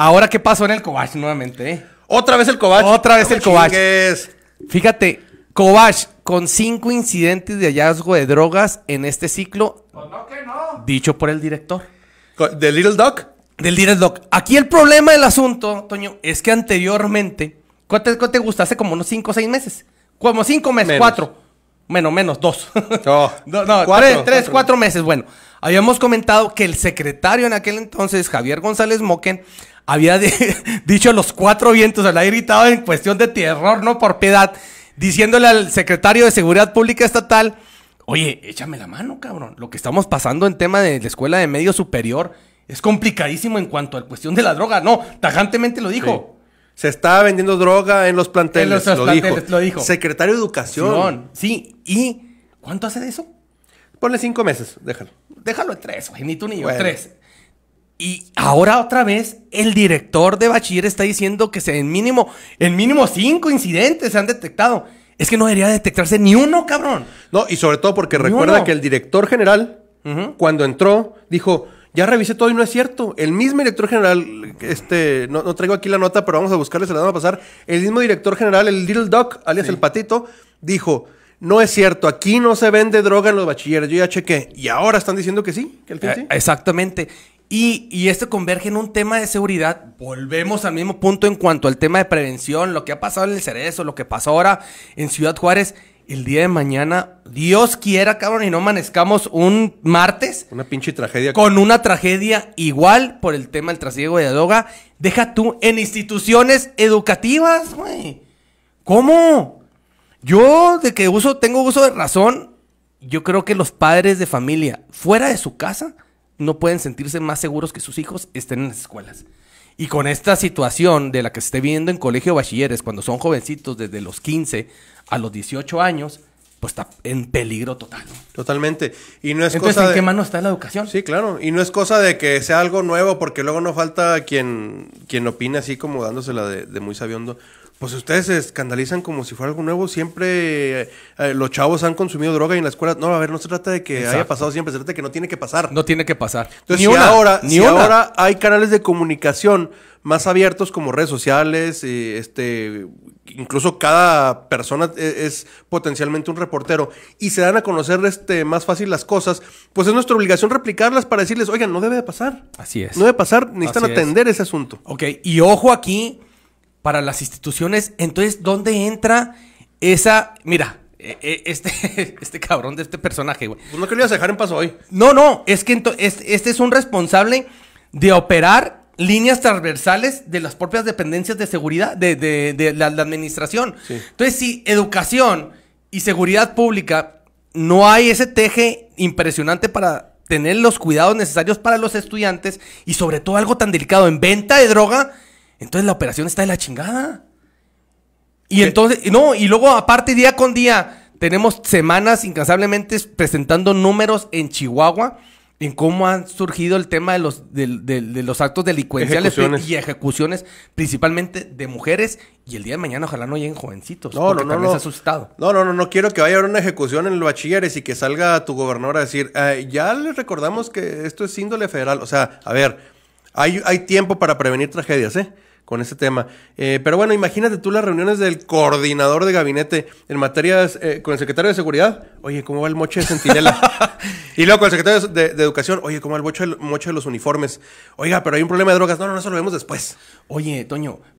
Ahora, ¿qué pasó en el Cobach nuevamente? Otra vez el Cobach. Otra vez el Cobach. Fíjate, Cobach con cinco incidentes de hallazgo de drogas en este ciclo. Pues no. Dicho por el director. de Little Doc? Del Little Doc. Aquí el problema del asunto, Toño, es que anteriormente. ¿Cuánto, te gusta? Hace como unos cinco o seis meses. Como cinco meses, cuatro. Bueno, menos, dos. no, tres, cuatro. cuatro meses. Bueno, habíamos comentado que el secretario en aquel entonces, Javier González Moquen, había dicho los cuatro vientos, la ha gritado en cuestión de terror, no por piedad, diciéndole al secretario de Seguridad Pública Estatal, oye, échame la mano, cabrón, lo que estamos pasando en tema de la escuela de medio superior es complicadísimo en cuanto a la cuestión de la droga, no, tajantemente lo dijo. Se está vendiendo droga en los planteles, lo, dijo. lo, dijo. Secretario de Educación. Sí, ¿y cuánto hace de eso? Ponle cinco meses, déjalo. Déjalo en tres, güey, ni tú ni yo, tres. Y ahora otra vez el director de bachiller está diciendo que se, en mínimo, en mínimo cinco incidentes se han detectado. Es que no debería detectarse ni uno, cabrón. No, y sobre todo porque recuerda que el director general, cuando entró, dijo, ya revisé todo y no es cierto. El mismo director general, este, no, traigo aquí la nota, pero vamos a buscarle, se la vamos a pasar. El mismo director general, el Little Duck, alias el Patito, dijo, no es cierto, aquí no se vende droga en los bachilleres, yo ya chequé. Y ahora están diciendo que sí, que el eh, sí. Exactamente. Y, y, esto converge en un tema de seguridad. Volvemos al mismo punto en cuanto al tema de prevención, lo que ha pasado en el Cerezo, lo que pasó ahora en Ciudad Juárez. El día de mañana, Dios quiera, cabrón, y no amanezcamos un martes. Una pinche tragedia. Con una tragedia igual por el tema del trasiego de adoga. Deja tú en instituciones educativas, güey. ¿Cómo? Yo, de que uso, tengo uso de razón, yo creo que los padres de familia, fuera de su casa, no pueden sentirse más seguros que sus hijos estén en las escuelas. Y con esta situación de la que se esté viendo en colegio o bachilleres, cuando son jovencitos desde los 15 a los 18 años, pues está en peligro total. Totalmente. Y no es cosa ¿en de... qué mano está la educación? Sí, claro. Y no es cosa de que sea algo nuevo, porque luego no falta quien, quien opine así como dándosela de, de muy sabiondo. Pues ustedes se escandalizan como si fuera algo nuevo. Siempre eh, eh, los chavos han consumido droga y en la escuela. No, a ver, no se trata de que haya pasado siempre, se trata de que no tiene que pasar. No tiene que pasar. Entonces, ni una, ahora, ni ahora hay canales de comunicación más abiertos como redes sociales, este, incluso cada persona e, es, potencialmente un reportero y se dan a conocer este, más fácil las cosas, pues es nuestra obligación replicarlas para decirles, oigan, no debe de pasar. Así es. No debe pasar, necesitan atender ese asunto. Ok, y ojo aquí para las instituciones. Entonces, ¿dónde entra esa... Mira, e, e, este, este cabrón de este personaje, güey. Pues no querías dejar en paso hoy. No, no, es que este, es un responsable de operar líneas transversales de las propias dependencias de seguridad de, la, administración. Entonces, si educación y seguridad pública no hay ese teje impresionante para tener los cuidados necesarios para los estudiantes y sobre todo algo tan delicado en venta de droga, entonces la operación está de la chingada. Y entonces, no, y luego aparte día con día, tenemos semanas incansablemente presentando números en Chihuahua en cómo han surgido el tema de los, de, los actos delincuenciales y ejecuciones, principalmente de mujeres, y el día de mañana ojalá no lleguen jovencitos, no, porque no, no, ha asustado. No, no, no, no quiero que vaya a haber una ejecución en los bachilleres y que salga tu gobernador a decir, ah, ya les recordamos que esto es índole federal, o sea, a ver, hay, hay tiempo para prevenir tragedias, ¿eh? con ese tema. Eh, pero bueno, imagínate tú las reuniones del coordinador de gabinete en materias eh, con el secretario de seguridad. Oye, ¿cómo va el moche de centinela y luego con el secretario de, educación. Oye, ¿cómo va el moche, el moche de los uniformes? Oiga, pero hay un problema de drogas. No, no, eso lo vemos después. Oye, Toño,